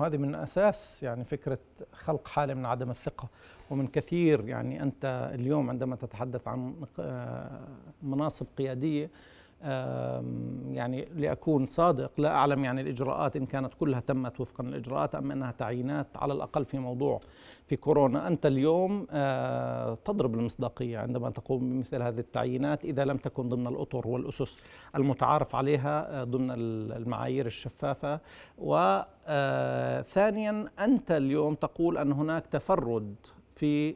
وهذه من اساس يعني فكره خلق حاله من عدم الثقه ومن كثير يعني انت اليوم عندما تتحدث عن آه، مناصب قياديه يعني لأكون صادق لا أعلم يعني الإجراءات إن كانت كلها تمت وفقا للإجراءات أم أنها تعيينات على الأقل في موضوع في كورونا أنت اليوم آه، تضرب المصداقية عندما تقوم بمثل هذه التعيينات إذا لم تكن ضمن الأطر والأسس المتعارف عليها آه، ضمن المعايير الشفافة وثانيا آه، أنت اليوم تقول أن هناك تفرد في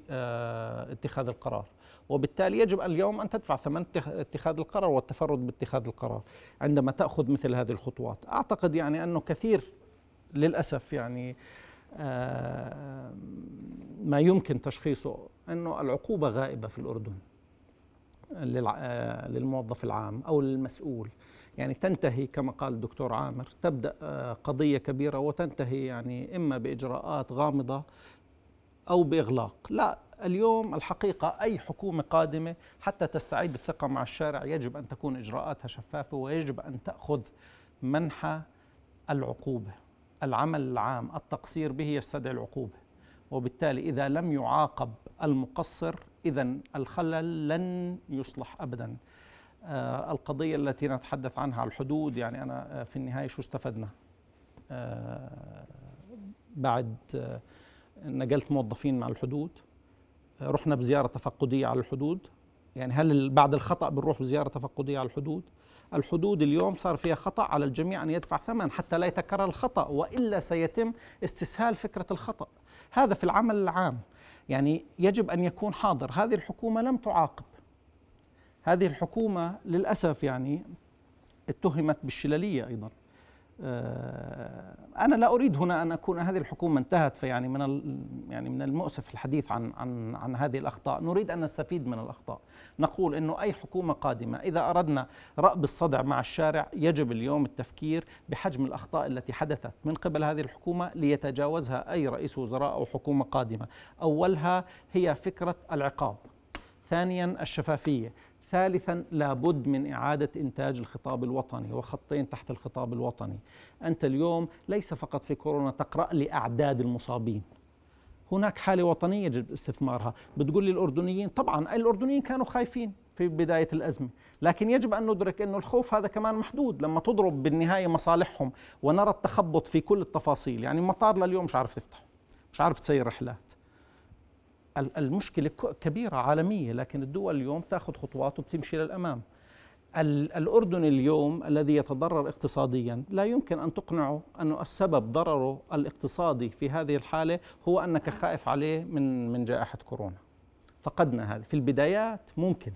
اتخاذ القرار وبالتالي يجب اليوم أن تدفع ثمن اتخاذ القرار والتفرد باتخاذ القرار عندما تأخذ مثل هذه الخطوات أعتقد يعني أنه كثير للأسف يعني آه، ما يمكن تشخيصه أنه العقوبة غائبة في الأردن آه، للموظف العام أو للمسؤول يعني تنتهي كما قال الدكتور عامر تبدا آه، قضيه كبيره وتنتهي يعني اما باجراءات غامضه او باغلاق لا اليوم الحقيقة أي حكومة قادمة حتى تستعيد الثقة مع الشارع يجب أن تكون إجراءاتها شفافة ويجب أن تأخذ منحى العقوبة العمل العام التقصير به يستدعي العقوبة وبالتالي إذا لم يعاقب المقصر إذا الخلل لن يصلح أبدا آه القضية التي نتحدث عنها على الحدود يعني أنا آه، في النهاية شو استفدنا آه بعد آه نقلت موظفين مع الحدود رحنا بزيارة تفقدية على الحدود يعني هل بعد الخطأ بنروح بزيارة تفقدية على الحدود الحدود اليوم صار فيها خطأ على الجميع أن يدفع ثمن حتى لا يتكرر الخطأ وإلا سيتم استسهال فكرة الخطأ هذا في العمل العام يعني يجب أن يكون حاضر هذه الحكومة لم تعاقب هذه الحكومة للأسف يعني اتهمت بالشللية أيضاً آه، انا لا اريد هنا ان اكون هذه الحكومه انتهت فيعني في من يعني من المؤسف الحديث عن عن عن هذه الاخطاء نريد ان نستفيد من الاخطاء نقول انه اي حكومه قادمه اذا اردنا رأب الصدع مع الشارع يجب اليوم التفكير بحجم الاخطاء التي حدثت من قبل هذه الحكومه ليتجاوزها اي رئيس وزراء او حكومه قادمه اولها هي فكره العقاب ثانيا الشفافيه ثالثا لابد من إعادة إنتاج الخطاب الوطني وخطين تحت الخطاب الوطني أنت اليوم ليس فقط في كورونا تقرأ لأعداد المصابين هناك حالة وطنية يجب استثمارها بتقول لي الأردنيين طبعا الأردنيين كانوا خايفين في بداية الأزمة لكن يجب أن ندرك أن الخوف هذا كمان محدود لما تضرب بالنهاية مصالحهم ونرى التخبط في كل التفاصيل يعني المطار لليوم مش عارف تفتحه مش عارف تسير رحلات المشكله كبيره عالميه لكن الدول اليوم تاخذ خطوات وبتمشي للامام الأردن اليوم الذي يتضرر اقتصاديا لا يمكن أن تقنعه أن السبب ضرره الاقتصادي في هذه الحالة هو أنك خائف عليه من من جائحة كورونا فقدنا هذا في البدايات ممكن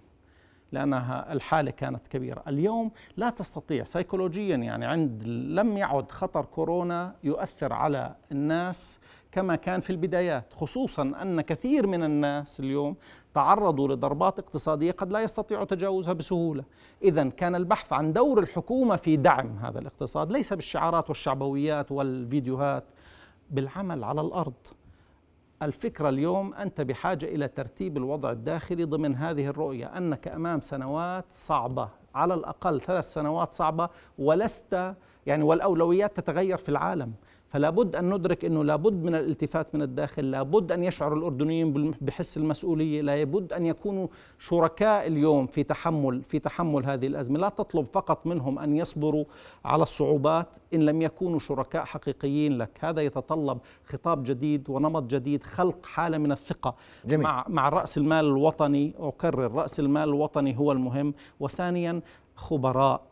لأنها الحالة كانت كبيرة اليوم لا تستطيع سيكولوجيا يعني عند لم يعد خطر كورونا يؤثر على الناس كما كان في البدايات خصوصا أن كثير من الناس اليوم تعرضوا لضربات اقتصادية قد لا يستطيعوا تجاوزها بسهولة إذا كان البحث عن دور الحكومة في دعم هذا الاقتصاد ليس بالشعارات والشعبويات والفيديوهات بالعمل على الأرض الفكرة اليوم أنت بحاجة إلى ترتيب الوضع الداخلي ضمن هذه الرؤية أنك أمام سنوات صعبة على الأقل ثلاث سنوات صعبة ولست يعني والأولويات تتغير في العالم فلا بد أن ندرك أنه لا بد من الالتفات من الداخل لا بد أن يشعر الأردنيين بحس المسؤولية لا بد أن يكونوا شركاء اليوم في تحمل في تحمل هذه الأزمة لا تطلب فقط منهم أن يصبروا على الصعوبات إن لم يكونوا شركاء حقيقيين لك هذا يتطلب خطاب جديد ونمط جديد خلق حالة من الثقة جميل. مع, مع رأس المال الوطني أكرر رأس المال الوطني هو المهم وثانيا خبراء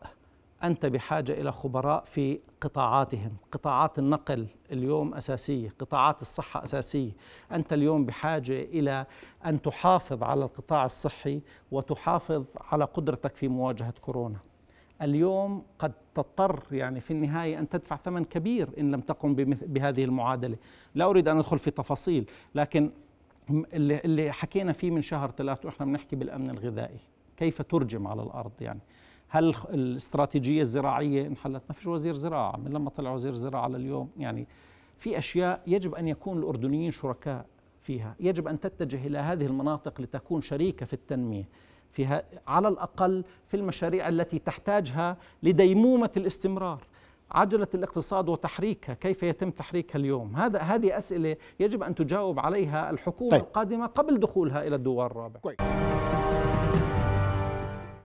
أنت بحاجة إلى خبراء في قطاعاتهم قطاعات النقل اليوم أساسية قطاعات الصحة أساسية أنت اليوم بحاجة إلى أن تحافظ على القطاع الصحي وتحافظ على قدرتك في مواجهة كورونا اليوم قد تضطر يعني في النهاية أن تدفع ثمن كبير إن لم تقم بهذه المعادلة لا أريد أن أدخل في تفاصيل لكن اللي حكينا فيه من شهر ثلاثة وإحنا بنحكي بالأمن الغذائي كيف ترجم على الأرض يعني هل الاستراتيجيه الزراعيه انحلت؟ ما فيش وزير زراعه من لما طلع وزير زراعه لليوم يعني في اشياء يجب ان يكون الاردنيين شركاء فيها، يجب ان تتجه الى هذه المناطق لتكون شريكه في التنميه. فيها على الاقل في المشاريع التي تحتاجها لديمومه الاستمرار. عجله الاقتصاد وتحريكها، كيف يتم تحريكها اليوم؟ هذا هذه اسئله يجب ان تجاوب عليها الحكومه طيب. القادمه قبل دخولها الى الدوار الرابع. كويس.